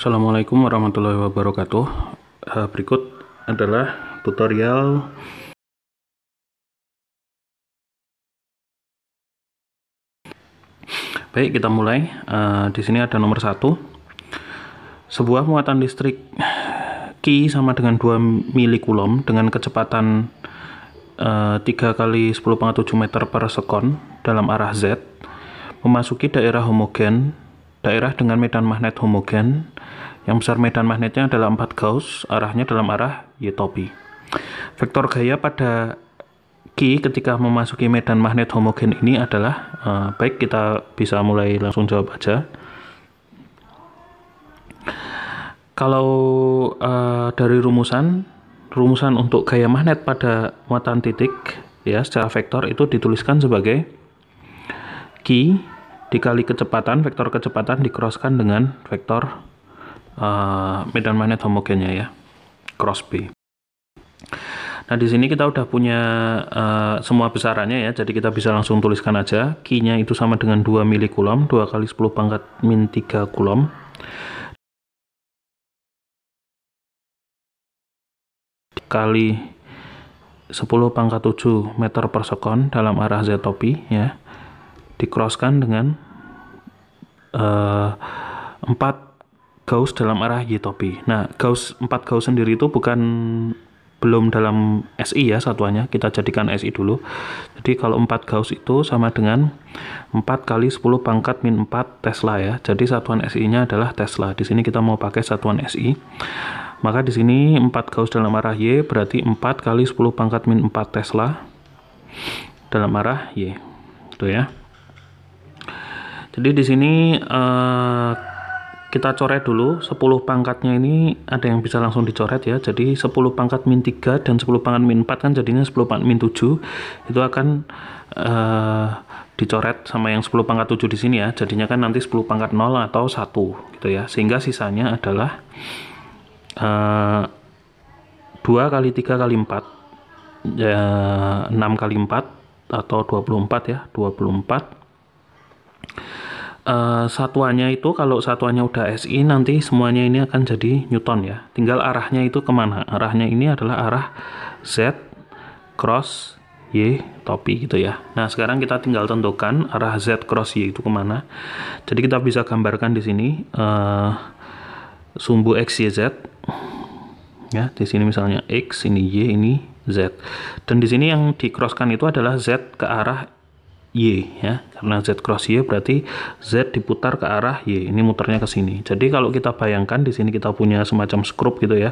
Assalamualaikum warahmatullahi wabarakatuh. Eh, berikut adalah tutorial Baik, kita mulai. Eh, di sini ada nomor satu. Sebuah muatan listrik Ki sama dengan 2 milikulom dengan kecepatan eh, tiga 3 kali 10 7 meter per sekon dalam arah Z memasuki daerah homogen daerah dengan medan magnet homogen yang besar medan magnetnya adalah 4 Gauss, arahnya dalam arah Y topi. Vektor gaya pada Q ketika memasuki medan magnet homogen ini adalah uh, baik kita bisa mulai langsung jawab aja. Kalau uh, dari rumusan, rumusan untuk gaya magnet pada muatan titik ya secara vektor itu dituliskan sebagai Q dikali kecepatan vektor kecepatan dikroskan dengan vektor uh, medan magnet homogennya ya cross B nah di sini kita udah punya uh, semua besarannya ya jadi kita bisa langsung tuliskan aja Q itu sama dengan 2 mili coulomb 2 kali 10 pangkat min 3 kulom kali 10 pangkat 7 meter per sekon dalam arah z topi ya dikroskan dengan Eh, empat Gauss dalam arah Y topi. Nah, Gauss empat Gauss sendiri itu bukan belum dalam SI ya satuannya. Kita jadikan SI dulu. Jadi kalau 4 Gauss itu sama dengan 4 kali 10 pangkat min 4 Tesla ya. Jadi satuan SI-nya adalah Tesla. Di sini kita mau pakai satuan SI. Maka di sini 4 Gauss dalam arah Y berarti 4 kali 10 pangkat min 4 Tesla dalam arah Y. Itu ya. Jadi di sini uh, kita coret dulu 10 pangkatnya ini ada yang bisa langsung dicoret ya. Jadi 10 pangkat min 3 dan 10 pangkat min 4 kan jadinya 10 pangkat min 7 itu akan uh, dicoret sama yang 10 pangkat 7 di sini ya. Jadinya kan nanti 10 pangkat 0 atau 1 gitu ya. Sehingga sisanya adalah uh, eh, 2 kali 3 kali 4 ya, 6 kali 4 atau 24 ya 24 uh, satuannya itu kalau satuannya udah SI nanti semuanya ini akan jadi Newton ya tinggal arahnya itu kemana arahnya ini adalah arah Z cross Y topi gitu ya Nah sekarang kita tinggal tentukan arah Z cross Y itu kemana jadi kita bisa gambarkan di sini uh, sumbu X Y Z ya di sini misalnya X ini Y ini Z dan di sini yang dikroskan itu adalah Z ke arah Y ya karena Z cross Y berarti Z diputar ke arah Y ini muternya ke sini jadi kalau kita bayangkan di sini kita punya semacam skrup gitu ya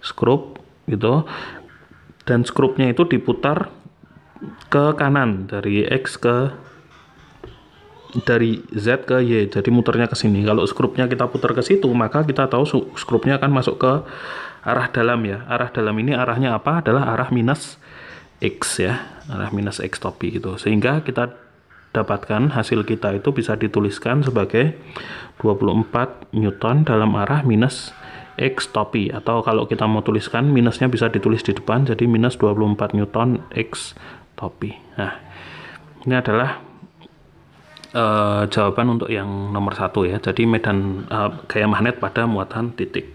skrup gitu dan skrupnya itu diputar ke kanan dari X ke dari Z ke Y jadi muternya ke sini kalau skrupnya kita putar ke situ maka kita tahu skrupnya akan masuk ke arah dalam ya arah dalam ini arahnya apa adalah arah minus X ya arah minus X topi gitu sehingga kita dapatkan hasil kita itu bisa dituliskan sebagai 24 Newton dalam arah minus X topi atau kalau kita mau tuliskan minusnya bisa ditulis di depan jadi minus 24 Newton X topi nah ini adalah uh, jawaban untuk yang nomor satu ya jadi medan uh, gaya magnet pada muatan titik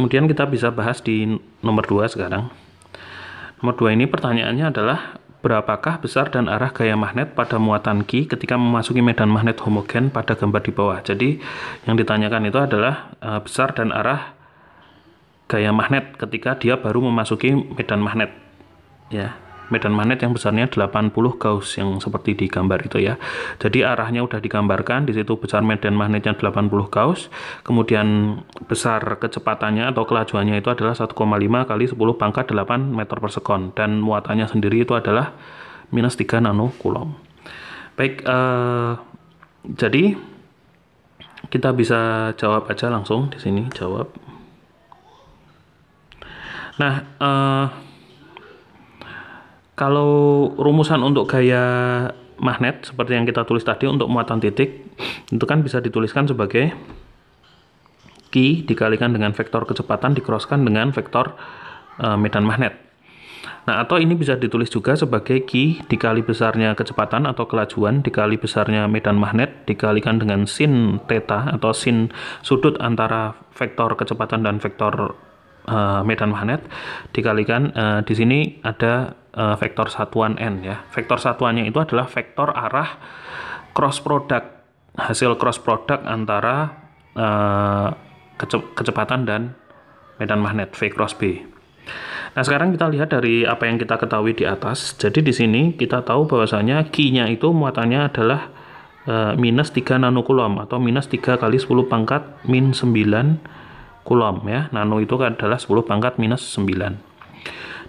kemudian kita bisa bahas di nomor dua sekarang Nomor 2 ini pertanyaannya adalah berapakah besar dan arah gaya magnet pada muatan Q ketika memasuki medan magnet homogen pada gambar di bawah. Jadi yang ditanyakan itu adalah uh, besar dan arah gaya magnet ketika dia baru memasuki medan magnet. Ya medan magnet yang besarnya 80 Gauss yang seperti di gambar itu ya. Jadi arahnya udah digambarkan di situ besar medan magnetnya 80 Gauss, kemudian besar kecepatannya atau kelajuannya itu adalah 1,5 kali 10 pangkat 8 meter per sekon dan muatannya sendiri itu adalah minus 3 nano coulomb. Baik, uh, jadi kita bisa jawab aja langsung di sini jawab. Nah, uh, kalau rumusan untuk gaya magnet seperti yang kita tulis tadi untuk muatan titik itu kan bisa dituliskan sebagai Q dikalikan dengan vektor kecepatan dikroskan dengan vektor uh, medan magnet. Nah, atau ini bisa ditulis juga sebagai Q dikali besarnya kecepatan atau kelajuan dikali besarnya medan magnet dikalikan dengan sin theta atau sin sudut antara vektor kecepatan dan vektor uh, medan magnet dikalikan uh, di sini ada uh, vektor satuan n ya. Vektor satuannya itu adalah vektor arah cross product hasil cross product antara uh, kece kecepatan dan medan magnet V cross B. Nah, sekarang kita lihat dari apa yang kita ketahui di atas. Jadi di sini kita tahu bahwasanya Q-nya itu muatannya adalah uh, minus 3 nanokulom atau minus 3 kali 10 pangkat min 9 kulom ya. Nano itu adalah 10 pangkat minus 9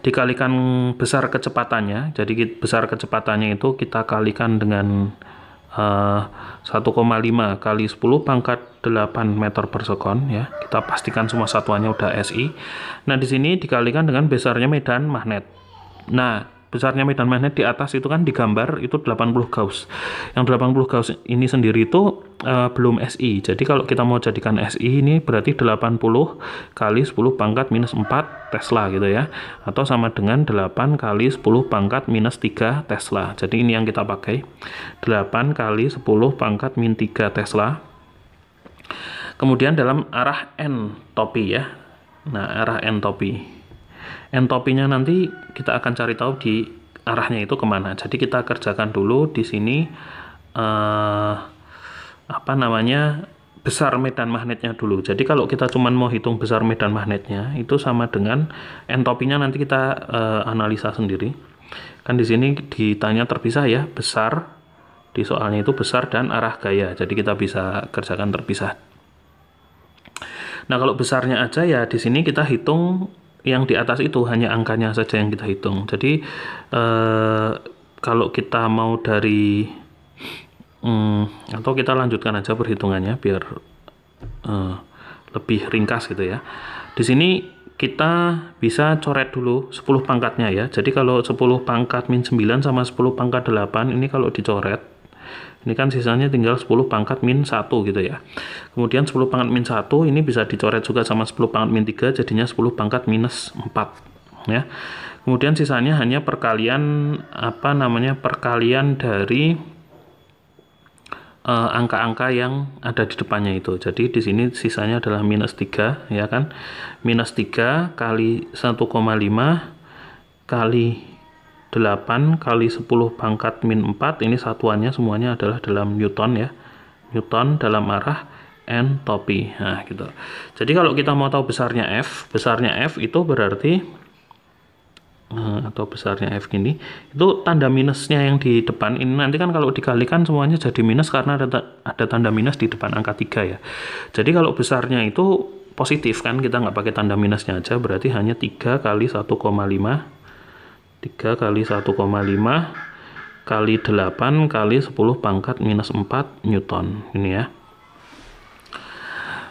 dikalikan besar kecepatannya. Jadi besar kecepatannya itu kita kalikan dengan uh, eh, 1,5 kali 10 pangkat 8 meter per sekon ya. Kita pastikan semua satuannya udah SI. Nah, di sini dikalikan dengan besarnya medan magnet. Nah, besarnya medan magnet di atas itu kan digambar itu 80 Gauss. Yang 80 Gauss ini sendiri itu uh, belum SI. Jadi kalau kita mau jadikan SI ini berarti 80 kali 10 pangkat minus 4 Tesla gitu ya. Atau sama dengan 8 kali 10 pangkat minus 3 Tesla. Jadi ini yang kita pakai. 8 kali 10 pangkat min 3 Tesla. Kemudian dalam arah N topi ya. Nah, arah N entropinya nanti kita akan cari tahu di arahnya itu kemana jadi kita kerjakan dulu di sini uh, apa namanya besar medan magnetnya dulu. Jadi kalau kita cuma mau hitung besar medan magnetnya itu sama dengan entropinya nanti kita uh, analisa sendiri. Kan di sini ditanya terpisah ya, besar di soalnya itu besar dan arah gaya. Jadi kita bisa kerjakan terpisah. Nah, kalau besarnya aja ya di sini kita hitung yang di atas itu hanya angkanya saja yang kita hitung. Jadi eh, kalau kita mau dari hmm, atau kita lanjutkan aja perhitungannya biar eh, lebih ringkas gitu ya. Di sini kita bisa coret dulu 10 pangkatnya ya. Jadi kalau 10 pangkat min 9 sama 10 pangkat 8 ini kalau dicoret ini kan sisanya tinggal 10 pangkat min 1 gitu ya. Kemudian 10 pangkat min 1 ini bisa dicoret juga sama 10 pangkat min 3 jadinya 10 pangkat minus 4 ya. Kemudian sisanya hanya perkalian apa namanya perkalian dari eh, angka-angka uh, yang ada di depannya itu. Jadi di sini sisanya adalah minus 3 ya kan. Minus 3 kali 1,5 kali 8 kali 10 pangkat min 4 ini satuannya semuanya adalah dalam Newton ya Newton dalam arah entropi nah gitu jadi kalau kita mau tahu besarnya F besarnya F itu berarti eh, atau besarnya F gini itu tanda minusnya yang di depan ini nanti kan kalau dikalikan semuanya jadi minus karena ada, ada tanda minus di depan angka 3 ya jadi kalau besarnya itu positif kan kita nggak pakai tanda minusnya aja berarti hanya 3 kali 1,5 3 kali 1,5 kali 8 kali 10 pangkat minus 4 Newton ini ya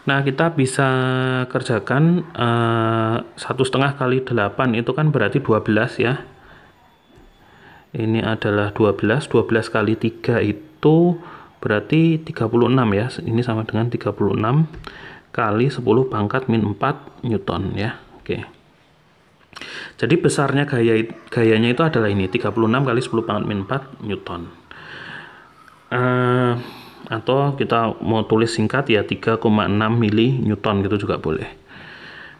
Nah kita bisa kerjakan eh, satu setengah kali 8 itu kan berarti 12 ya ini adalah 12 12 kali 3 itu berarti 36 ya ini sama dengan 36 kali 10 pangkat min 4 Newton ya oke okay. Jadi besarnya gaya gayanya itu adalah ini 36 kali 10 pangkat min 4 newton. Uh, atau kita mau tulis singkat ya 3,6 mili newton gitu juga boleh.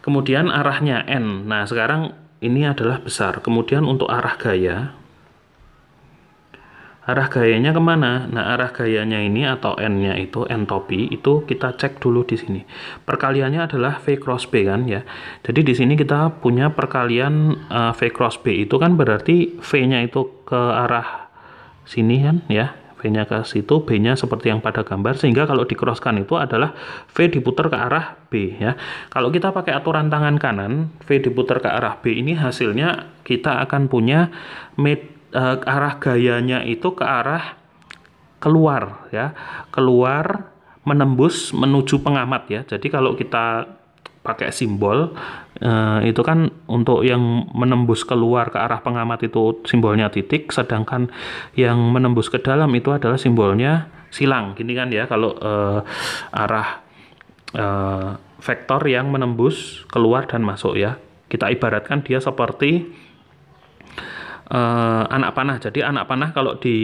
Kemudian arahnya n. Nah, sekarang ini adalah besar. Kemudian untuk arah gaya arah gayanya kemana? Nah, arah gayanya ini atau N-nya itu, entropi, itu kita cek dulu di sini. Perkaliannya adalah V cross B kan ya. Jadi di sini kita punya perkalian uh, V cross B itu kan berarti V-nya itu ke arah sini kan ya. V-nya ke situ, B-nya seperti yang pada gambar. Sehingga kalau dikroskan itu adalah V diputar ke arah B ya. Kalau kita pakai aturan tangan kanan, V diputar ke arah B ini hasilnya kita akan punya uh, arah gayanya itu ke arah keluar ya keluar menembus menuju pengamat ya jadi kalau kita pakai simbol eh, itu kan untuk yang menembus keluar ke arah pengamat itu simbolnya titik sedangkan yang menembus ke dalam itu adalah simbolnya silang gini kan ya kalau eh, arah eh, vektor yang menembus keluar dan masuk ya kita ibaratkan dia seperti uh, anak panah. Jadi anak panah kalau di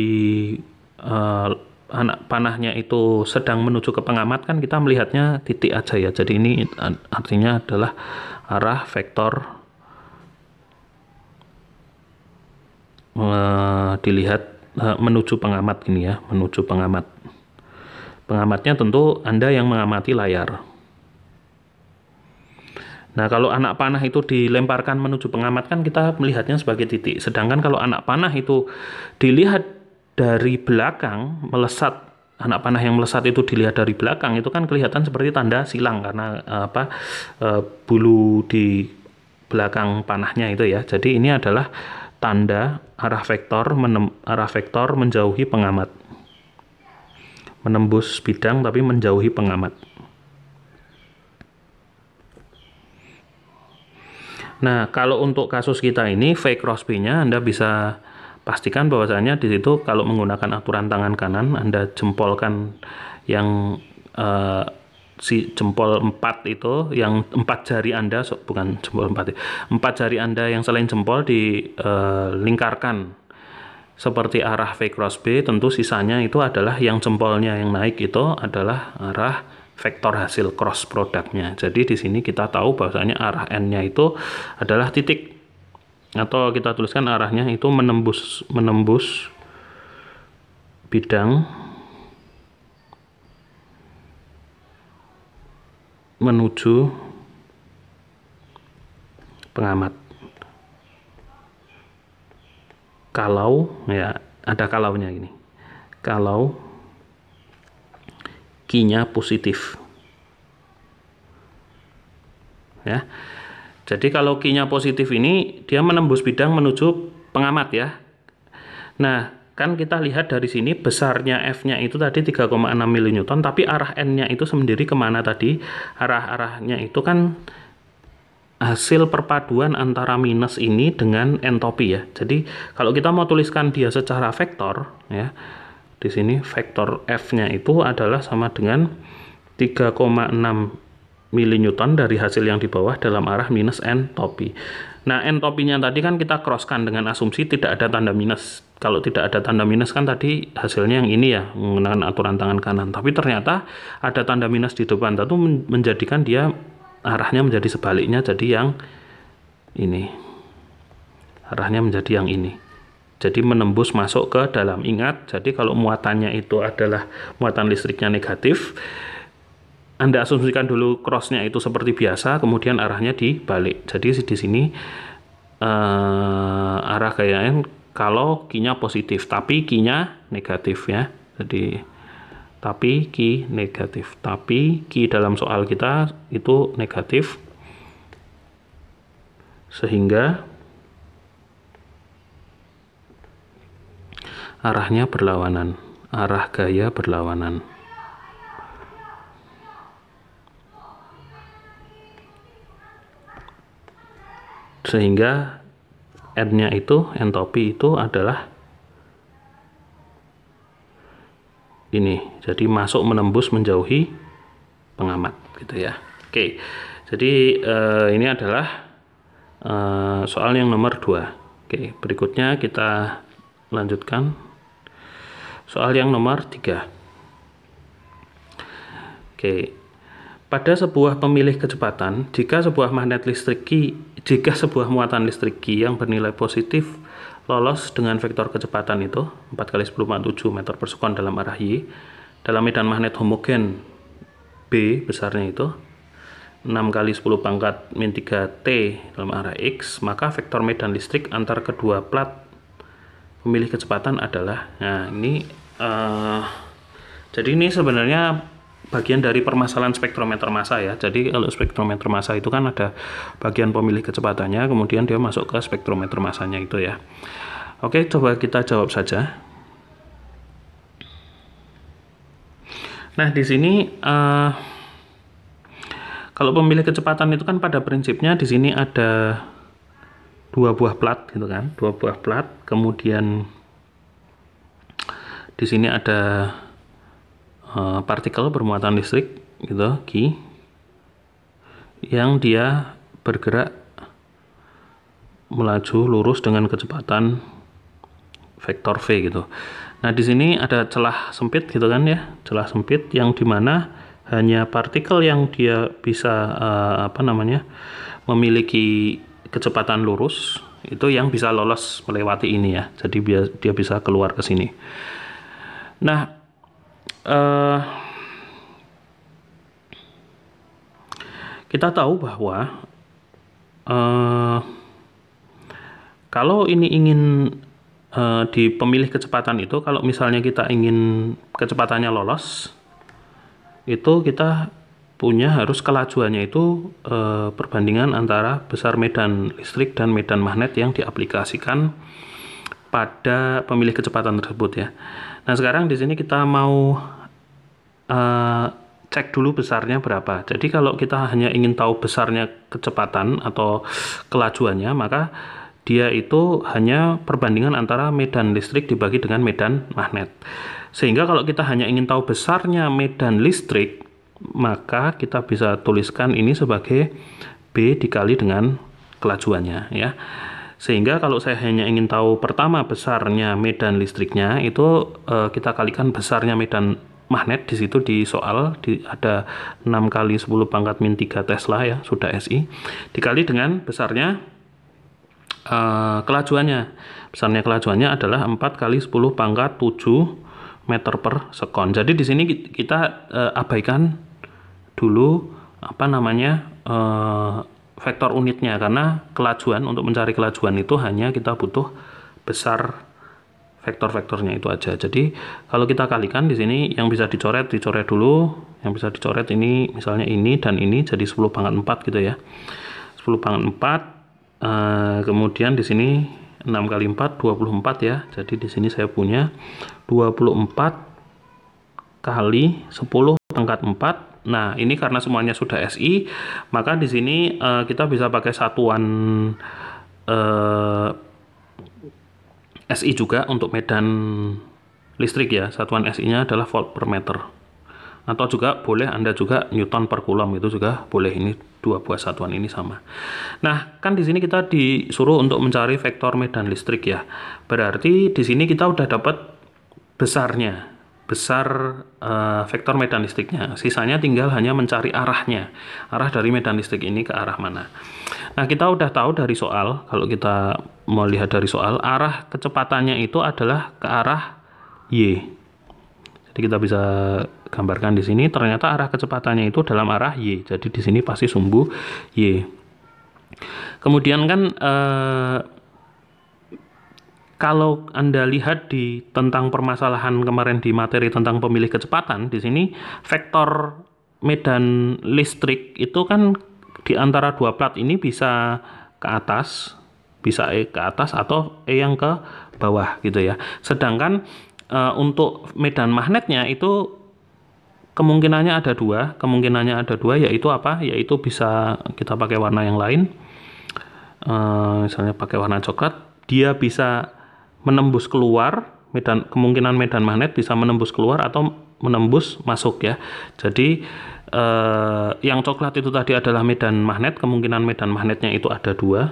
uh, anak panahnya itu sedang menuju ke pengamat kan kita melihatnya titik aja ya. Jadi ini artinya adalah arah vektor eh, dilihat menuju pengamat ini ya, menuju pengamat. Pengamatnya tentu Anda yang mengamati layar. Nah, kalau anak panah itu dilemparkan menuju pengamat kan kita melihatnya sebagai titik. Sedangkan kalau anak panah itu dilihat dari belakang melesat anak panah yang melesat itu dilihat dari belakang itu kan kelihatan seperti tanda silang karena eh, apa eh, bulu di belakang panahnya itu ya. Jadi ini adalah tanda arah vektor menem, arah vektor menjauhi pengamat. Menembus bidang tapi menjauhi pengamat. Nah, kalau untuk kasus kita ini fake crossbay-nya Anda bisa pastikan bahwasannya di situ kalau menggunakan aturan tangan kanan Anda jempolkan yang uh, si jempol 4 itu yang empat jari Anda so, bukan jempol 4 ya, empat jari Anda yang selain jempol dilingkarkan eh, uh, seperti arah fake cross B tentu sisanya itu adalah yang jempolnya yang naik itu adalah arah vektor hasil cross produknya. Jadi di sini kita tahu bahwasanya arah n-nya itu adalah titik atau kita tuliskan arahnya itu menembus menembus bidang menuju pengamat. Kalau ya ada kalaunya ini, Kalau kinya positif. Ya. Jadi kalau kinya positif ini dia menembus bidang menuju pengamat ya. Nah, kan kita lihat dari sini besarnya F-nya itu tadi 3,6 mN tapi arah N-nya itu sendiri kemana tadi arah-arahnya itu kan hasil perpaduan antara minus ini dengan entropi ya jadi kalau kita mau tuliskan dia secara vektor ya di sini vektor F-nya itu adalah sama dengan 3,6 mili dari hasil yang di bawah dalam arah minus n topi. Nah, n entropinya tadi kan kita cross kan dengan asumsi tidak ada tanda minus. Kalau tidak ada tanda minus kan tadi hasilnya yang ini ya, menggunakan aturan tangan kanan. Tapi ternyata ada tanda minus di depan, itu menjadikan dia arahnya menjadi sebaliknya jadi yang ini. Arahnya menjadi yang ini jadi menembus masuk ke dalam ingat jadi kalau muatannya itu adalah muatan listriknya negatif anda asumsikan dulu crossnya itu seperti biasa kemudian arahnya dibalik jadi di sini uh, arah kayaknya kalau kinya positif tapi kinya negatif ya jadi tapi ki negatif tapi ki dalam soal kita itu negatif sehingga arahnya berlawanan, arah gaya berlawanan. Sehingga N-nya itu, entropi itu adalah ini. Jadi masuk menembus menjauhi pengamat gitu ya. Oke. Jadi eh, ini adalah eh, soal yang nomor 2. Oke, berikutnya kita lanjutkan soal yang nomor 3 oke pada sebuah pemilih kecepatan jika sebuah magnet listrik Q jika sebuah muatan listrik Q yang bernilai positif lolos dengan vektor kecepatan itu 4 kali 10 pangkat 7 meter per dalam arah Y dalam medan magnet homogen B besarnya itu 6 kali 10 pangkat min 3 T dalam arah X, maka vektor medan listrik antar kedua plat memilih kecepatan adalah nah ini uh, jadi ini sebenarnya bagian dari permasalahan spektrometer massa ya. Jadi kalau spektrometer massa itu kan ada bagian pemilih kecepatannya, kemudian dia masuk ke spektrometer massanya itu ya. Oke, coba kita jawab saja. Nah, di sini uh, kalau pemilih kecepatan itu kan pada prinsipnya di sini ada dua buah plat gitu kan dua buah plat kemudian di sini ada uh, partikel bermuatan listrik gitu G, yang dia bergerak melaju lurus dengan kecepatan vektor v gitu. Nah di sini ada celah sempit gitu kan ya, celah sempit yang dimana hanya partikel yang dia bisa uh, apa namanya memiliki kecepatan lurus itu yang bisa lolos melewati ini ya. Jadi dia bisa keluar ke sini. Nah, eh, kita tahu bahwa eh, kalau ini ingin eh, di pemilih kecepatan itu, kalau misalnya kita ingin kecepatannya lolos, itu kita punya harus kelajuannya itu e, perbandingan antara besar medan listrik dan medan magnet yang diaplikasikan pada pemilih kecepatan tersebut ya. Nah sekarang di sini kita mau e, cek dulu besarnya berapa. Jadi kalau kita hanya ingin tahu besarnya kecepatan atau kelajuannya maka dia itu hanya perbandingan antara medan listrik dibagi dengan medan magnet. Sehingga kalau kita hanya ingin tahu besarnya medan listrik maka kita bisa tuliskan ini sebagai B dikali dengan kelajuannya ya. Sehingga kalau saya hanya ingin tahu pertama besarnya medan listriknya itu eh, kita kalikan besarnya medan magnet di situ di soal di, ada 6 kali 10 pangkat min 3 Tesla ya, sudah SI dikali dengan besarnya eh, kelajuannya. Besarnya kelajuannya adalah 4 kali 10 pangkat 7 meter per sekon. Jadi di sini kita eh, abaikan dulu apa namanya eh, vektor unitnya karena kelajuan untuk mencari kelajuan itu hanya kita butuh besar vektor-vektornya itu aja. Jadi kalau kita kalikan di sini yang bisa dicoret dicoret dulu, yang bisa dicoret ini misalnya ini dan ini jadi 10 pangkat 4 gitu ya. 10 pangkat 4 eh, kemudian di sini 6 kali 4 24 ya. Jadi di sini saya punya 24 kali 10 pangkat 4 Nah, ini karena semuanya sudah SI, maka di sini uh, kita bisa pakai satuan uh, eh, SI juga untuk medan listrik ya. Satuan SI-nya adalah volt per meter. Atau juga boleh Anda juga newton per coulomb itu juga boleh ini dua buah satuan ini sama. Nah, kan di sini kita disuruh untuk mencari vektor medan listrik ya. Berarti di sini kita udah dapat besarnya besar uh, vektor medan listriknya. Sisanya tinggal hanya mencari arahnya, arah dari medan listrik ini ke arah mana. Nah, kita udah tahu dari soal, kalau kita mau lihat dari soal, arah kecepatannya itu adalah ke arah Y. Jadi kita bisa gambarkan di sini, ternyata arah kecepatannya itu dalam arah Y. Jadi di sini pasti sumbu Y. Kemudian kan... Uh, kalau Anda lihat di tentang permasalahan kemarin di materi tentang pemilih kecepatan di sini vektor medan listrik itu kan di antara dua plat ini bisa ke atas, bisa E ke atas atau E yang ke bawah gitu ya. Sedangkan e, untuk medan magnetnya itu kemungkinannya ada dua, kemungkinannya ada dua yaitu apa? Yaitu bisa kita pakai warna yang lain. E, misalnya pakai warna coklat, dia bisa menembus keluar medan kemungkinan medan magnet bisa menembus keluar atau menembus masuk ya. Jadi eh, yang coklat itu tadi adalah medan magnet, kemungkinan medan magnetnya itu ada dua,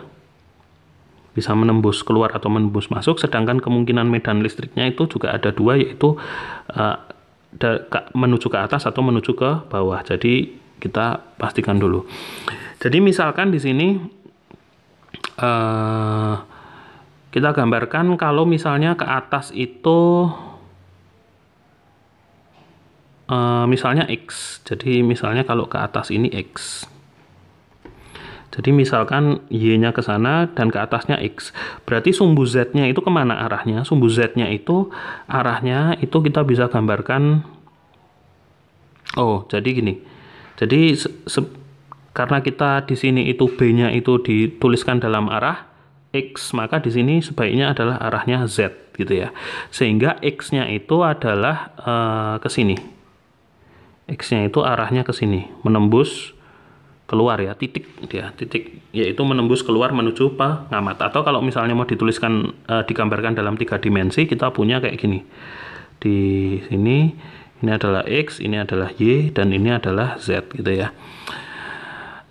bisa menembus keluar atau menembus masuk. Sedangkan kemungkinan medan listriknya itu juga ada dua, yaitu eh, menuju ke atas atau menuju ke bawah. Jadi kita pastikan dulu. Jadi misalkan di sini eh, kita gambarkan kalau misalnya ke atas itu uh, misalnya X. Jadi misalnya kalau ke atas ini X. Jadi misalkan Y-nya ke sana dan ke atasnya X. Berarti sumbu Z-nya itu kemana arahnya? Sumbu Z-nya itu arahnya itu kita bisa gambarkan. Oh, jadi gini. Jadi karena kita di sini itu B-nya itu dituliskan dalam arah. X, maka di sini sebaiknya adalah arahnya Z gitu ya. Sehingga X-nya itu adalah uh, ke sini. X-nya itu arahnya ke sini, menembus keluar ya, titik gitu ya, titik yaitu menembus keluar menuju pengamat. Atau kalau misalnya mau dituliskan uh, digambarkan dalam tiga dimensi, kita punya kayak gini. Di sini ini adalah X, ini adalah Y, dan ini adalah Z gitu ya.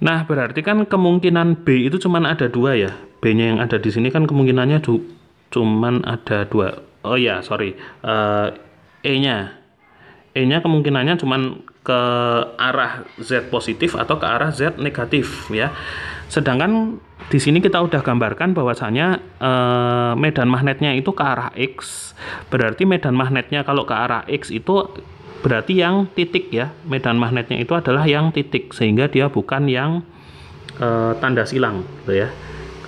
Nah, berarti kan kemungkinan B itu cuma ada dua ya. B-nya yang ada di sini kan kemungkinannya cuma ada dua. Oh ya, sorry. Uh, E-nya. E-nya kemungkinannya cuma ke arah Z positif atau ke arah Z negatif ya. Sedangkan di sini kita udah gambarkan bahwasanya uh, medan magnetnya itu ke arah X. Berarti medan magnetnya kalau ke arah X itu berarti yang titik ya medan magnetnya itu adalah yang titik sehingga dia bukan yang e, tanda silang gitu ya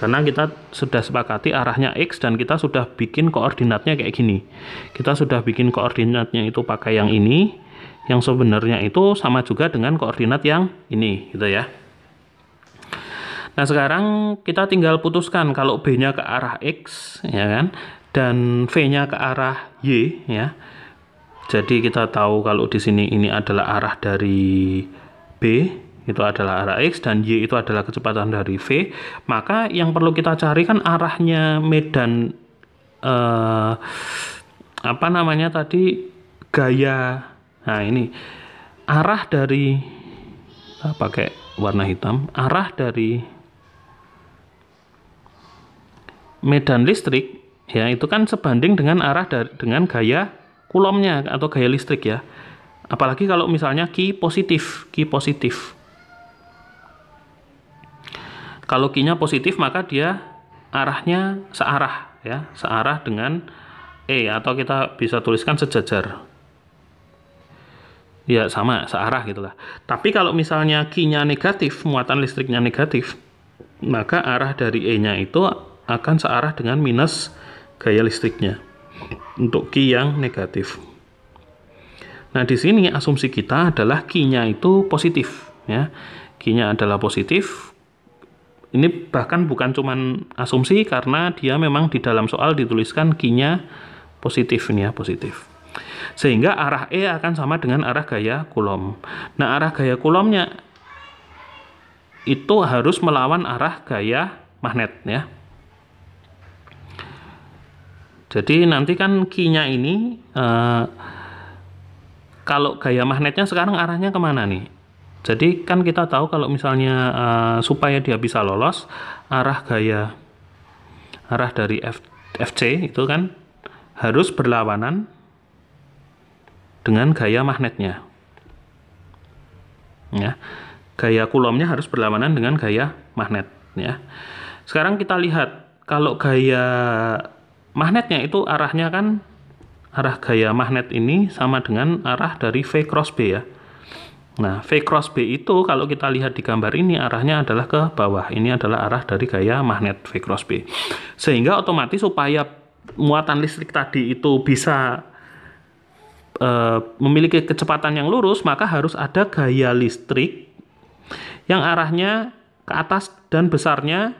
karena kita sudah sepakati arahnya X dan kita sudah bikin koordinatnya kayak gini kita sudah bikin koordinatnya itu pakai yang ini yang sebenarnya itu sama juga dengan koordinat yang ini gitu ya nah sekarang kita tinggal putuskan kalau B nya ke arah X ya kan dan V nya ke arah Y ya jadi kita tahu kalau di sini ini adalah arah dari B, itu adalah arah X, dan Y itu adalah kecepatan dari V. Maka yang perlu kita cari kan arahnya medan, eh, apa namanya tadi, gaya. Nah ini, arah dari, pakai warna hitam, arah dari medan listrik ya itu kan sebanding dengan arah dari, dengan gaya kulomnya atau gaya listrik ya. Apalagi kalau misalnya Ki positif, Ki positif. Kalau q positif maka dia arahnya searah ya, searah dengan E atau kita bisa tuliskan sejajar. Ya sama, searah gitulah. Tapi kalau misalnya q negatif, muatan listriknya negatif, maka arah dari E-nya itu akan searah dengan minus gaya listriknya untuk Q yang negatif. Nah, di sini asumsi kita adalah Q-nya itu positif, ya. Q-nya adalah positif. Ini bahkan bukan cuma asumsi karena dia memang di dalam soal dituliskan Q-nya positif ini ya, positif. Sehingga arah E akan sama dengan arah gaya Coulomb. Nah, arah gaya Coulombnya itu harus melawan arah gaya magnet ya. Jadi nanti kan kinya ini uh, kalau gaya magnetnya sekarang arahnya kemana nih? Jadi kan kita tahu kalau misalnya uh, supaya dia bisa lolos arah gaya arah dari F, FC itu kan harus berlawanan dengan gaya magnetnya. Ya. Gaya kulomnya harus berlawanan dengan gaya magnet ya. Sekarang kita lihat kalau gaya magnetnya itu arahnya kan arah gaya magnet ini sama dengan arah dari V cross B ya. Nah, V cross B itu kalau kita lihat di gambar ini arahnya adalah ke bawah. Ini adalah arah dari gaya magnet V cross B. Sehingga otomatis supaya muatan listrik tadi itu bisa e, memiliki kecepatan yang lurus, maka harus ada gaya listrik yang arahnya ke atas dan besarnya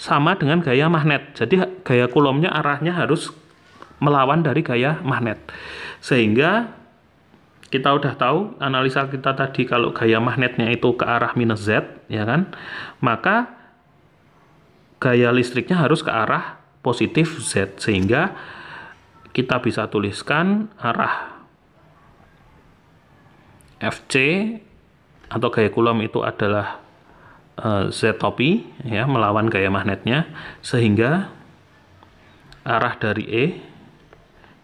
sama dengan gaya magnet. Jadi gaya kulomnya arahnya harus melawan dari gaya magnet. Sehingga kita udah tahu analisa kita tadi kalau gaya magnetnya itu ke arah minus Z, ya kan? Maka gaya listriknya harus ke arah positif Z sehingga kita bisa tuliskan arah FC atau gaya kulom itu adalah Eh, Z topi ya melawan gaya magnetnya sehingga arah dari E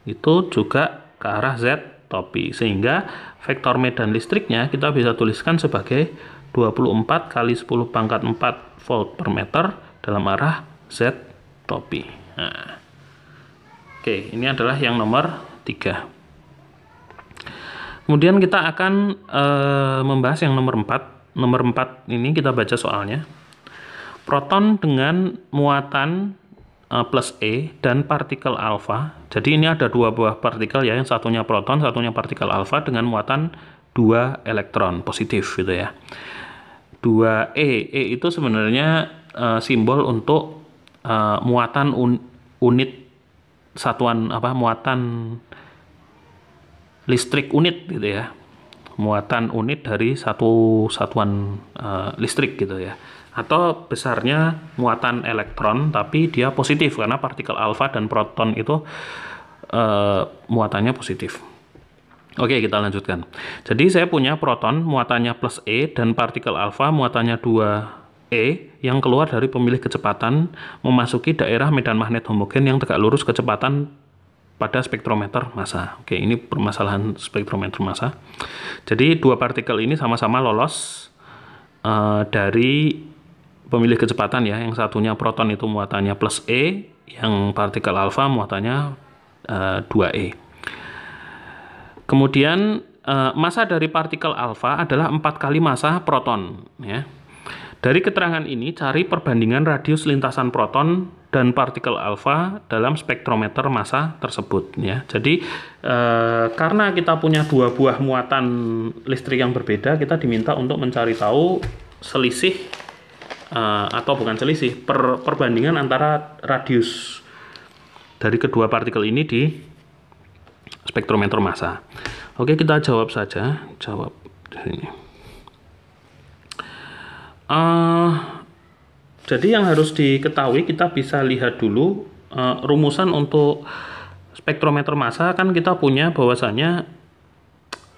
itu juga ke arah Z topi sehingga vektor medan listriknya kita bisa tuliskan sebagai 24 kali 10 pangkat 4 volt per meter dalam arah Z topi nah. oke ini adalah yang nomor 3 kemudian kita akan e, membahas yang nomor 4 nomor 4 ini kita baca soalnya. Proton dengan muatan uh, plus E dan partikel alfa. Jadi ini ada dua buah partikel ya, yang satunya proton, satunya partikel alfa dengan muatan dua elektron positif gitu ya. 2 E, E itu sebenarnya uh, simbol untuk uh, muatan un, unit satuan apa muatan listrik unit gitu ya muatan unit dari satu satuan uh, listrik gitu ya atau besarnya muatan elektron tapi dia positif karena partikel alfa dan proton itu uh, muatannya positif. Oke, kita lanjutkan. Jadi saya punya proton muatannya plus E dan partikel alfa muatannya 2E yang keluar dari pemilih kecepatan memasuki daerah medan magnet homogen yang tegak lurus kecepatan pada spektrometer massa. Oke, ini permasalahan spektrometer massa. Jadi dua partikel ini sama-sama lolos uh, dari pemilih kecepatan ya. Yang satunya proton itu muatannya plus e, yang partikel alfa muatannya uh, eh, 2e. Kemudian uh, massa dari partikel alfa adalah empat kali massa proton ya. Dari keterangan ini, cari perbandingan radius lintasan proton dan partikel alfa dalam spektrometer massa tersebut. Ya. Jadi e, karena kita punya dua buah muatan listrik yang berbeda, kita diminta untuk mencari tahu selisih e, atau bukan selisih per, perbandingan antara radius dari kedua partikel ini di spektrometer massa. Oke, kita jawab saja. Jawab di sini. Uh, jadi yang harus diketahui kita bisa lihat dulu uh, rumusan untuk spektrometer massa kan kita punya bahwasannya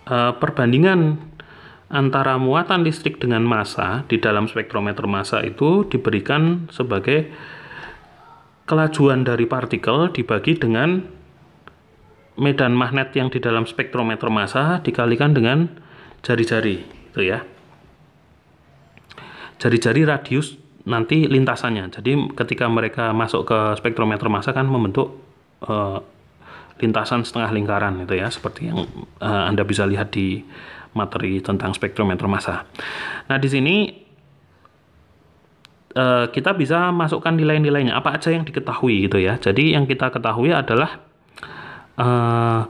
uh, perbandingan antara muatan listrik dengan massa di dalam spektrometer massa itu diberikan sebagai kelajuan dari partikel dibagi dengan medan magnet yang di dalam spektrometer massa dikalikan dengan jari-jari itu ya jari-jari radius nanti lintasannya. Jadi ketika mereka masuk ke spektrometer massa kan membentuk uh, lintasan setengah lingkaran itu ya, seperti yang uh, Anda bisa lihat di materi tentang spektrometer massa. Nah, di sini uh, kita bisa masukkan nilai-nilainya apa aja yang diketahui gitu ya. Jadi yang kita ketahui adalah uh,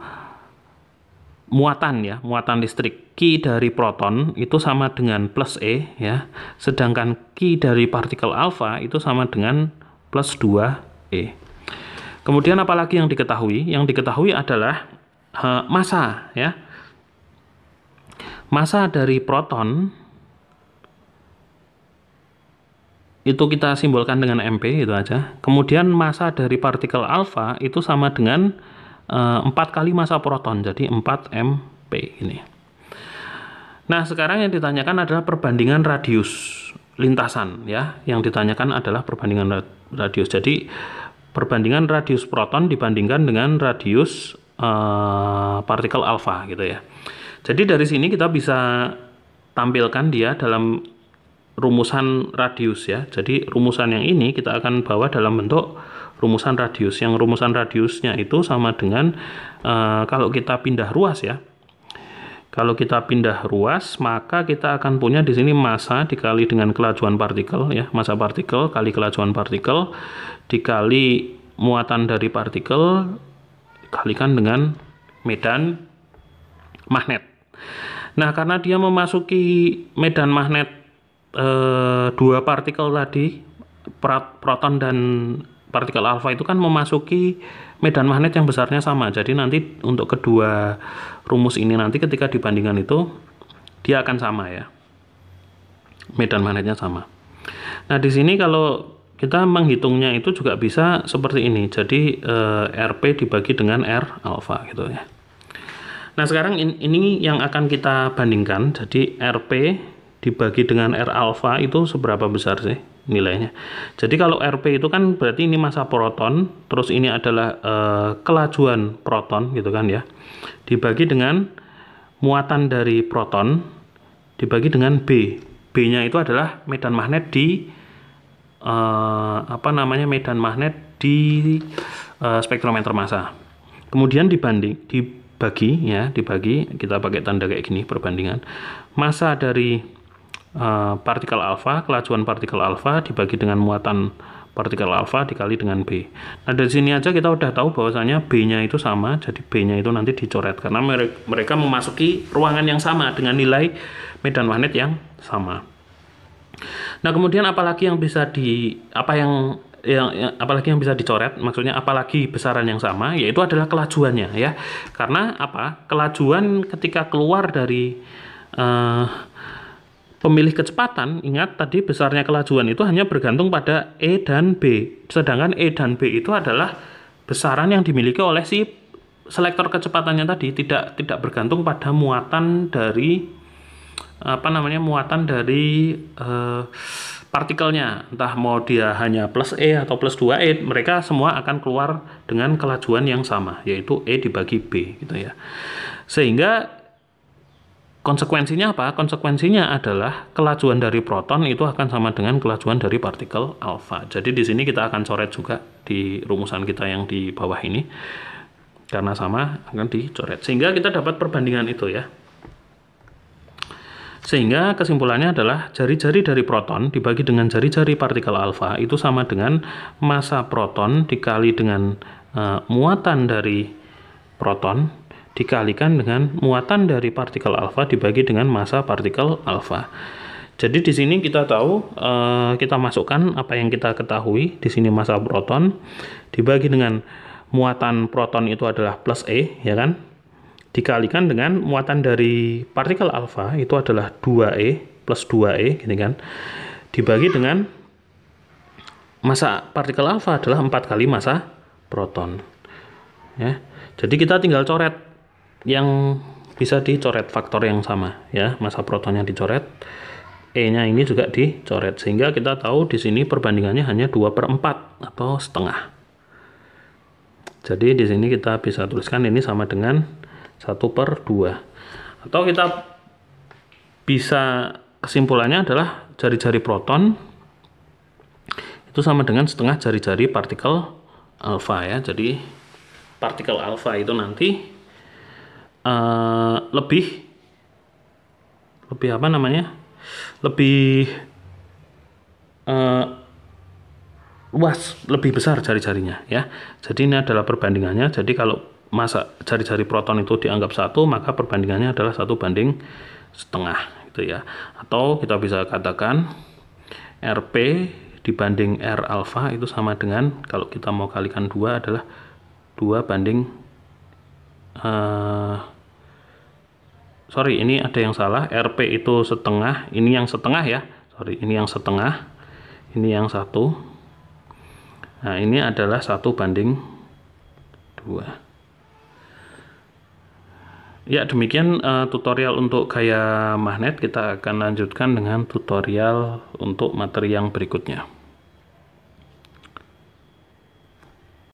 muatan ya, muatan listrik Q dari proton itu sama dengan plus E ya, sedangkan Q dari partikel alfa itu sama dengan plus 2E. Kemudian apalagi yang diketahui? Yang diketahui adalah uh, massa ya. Massa dari proton itu kita simbolkan dengan mp itu aja. Kemudian massa dari partikel alfa itu sama dengan 4 eh, kali massa proton, jadi 4 MP ini. Nah, sekarang yang ditanyakan adalah perbandingan radius lintasan ya. Yang ditanyakan adalah perbandingan radius. Jadi perbandingan radius proton dibandingkan dengan radius uh, partikel alfa gitu ya. Jadi dari sini kita bisa tampilkan dia dalam rumusan radius ya. Jadi rumusan yang ini kita akan bawa dalam bentuk rumusan radius. Yang rumusan radiusnya itu sama dengan uh, kalau kita pindah ruas ya. Kalau kita pindah ruas, maka kita akan punya di sini massa dikali dengan kelajuan partikel ya, massa partikel kali kelajuan partikel dikali muatan dari partikel kalikan dengan medan magnet. Nah, karena dia memasuki medan magnet e, dua partikel tadi, proton dan partikel alfa itu kan memasuki medan magnet yang besarnya sama. Jadi nanti untuk kedua rumus ini nanti ketika dibandingkan itu dia akan sama ya. Medan magnetnya sama. Nah, di sini kalau kita menghitungnya itu juga bisa seperti ini. Jadi eh, RP dibagi dengan R alfa gitu ya. Nah, sekarang ini yang akan kita bandingkan. Jadi RP dibagi dengan R alfa itu seberapa besar sih? nilainya. Jadi kalau RP itu kan berarti ini masa proton, terus ini adalah e, kelajuan proton gitu kan ya. Dibagi dengan muatan dari proton dibagi dengan B. B-nya itu adalah medan magnet di e, apa namanya medan magnet di e, spektrometer massa. Kemudian dibanding dibagi ya, dibagi kita pakai tanda kayak gini perbandingan. Massa dari Eh, partikel alfa, kelajuan partikel alfa dibagi dengan muatan partikel alfa dikali dengan B. Nah, dari sini aja kita udah tahu bahwasanya B-nya itu sama, jadi B-nya itu nanti dicoret karena mereka memasuki ruangan yang sama dengan nilai medan magnet yang sama. Nah, kemudian apalagi yang bisa di apa yang yang, yang apalagi yang bisa dicoret maksudnya apalagi besaran yang sama yaitu adalah kelajuannya ya karena apa kelajuan ketika keluar dari uh, pemilih kecepatan, ingat tadi besarnya kelajuan itu hanya bergantung pada E dan B. Sedangkan E dan B itu adalah besaran yang dimiliki oleh si selektor kecepatannya tadi, tidak tidak bergantung pada muatan dari apa namanya muatan dari eh, partikelnya entah mau dia hanya plus E atau plus 2E mereka semua akan keluar dengan kelajuan yang sama yaitu E dibagi B gitu ya sehingga Konsekuensinya apa? Konsekuensinya adalah kelajuan dari proton itu akan sama dengan kelajuan dari partikel alfa. Jadi di sini kita akan coret juga di rumusan kita yang di bawah ini. Karena sama akan dicoret. Sehingga kita dapat perbandingan itu ya. Sehingga kesimpulannya adalah jari-jari dari proton dibagi dengan jari-jari partikel alfa itu sama dengan massa proton dikali dengan uh, muatan dari proton dikalikan dengan muatan dari partikel alfa dibagi dengan massa partikel alfa. Jadi di sini kita tahu eh, kita masukkan apa yang kita ketahui di sini massa proton dibagi dengan muatan proton itu adalah plus e ya kan dikalikan dengan muatan dari partikel alfa itu adalah 2e plus 2e gitu kan dibagi dengan massa partikel alfa adalah 4 kali massa proton ya. Jadi kita tinggal coret yang bisa dicoret faktor yang sama ya masa protonnya dicoret E-nya ini juga dicoret sehingga kita tahu di sini perbandingannya hanya 2 per 4 atau setengah jadi di sini kita bisa tuliskan ini sama dengan 1 per 2 atau kita bisa kesimpulannya adalah jari-jari proton itu sama dengan setengah jari-jari partikel alfa ya jadi partikel alfa itu nanti Eh, lebih lebih apa namanya lebih uh, luas lebih besar jari-jarinya ya jadi ini adalah perbandingannya jadi kalau masa jari-jari proton itu dianggap satu maka perbandingannya adalah satu banding setengah gitu ya atau kita bisa katakan RP dibanding R alfa itu sama dengan kalau kita mau kalikan dua adalah dua banding eh, sorry ini ada yang salah RP itu setengah ini yang setengah ya sorry ini yang setengah ini yang satu nah ini adalah satu banding dua ya demikian uh, tutorial untuk gaya magnet kita akan lanjutkan dengan tutorial untuk materi yang berikutnya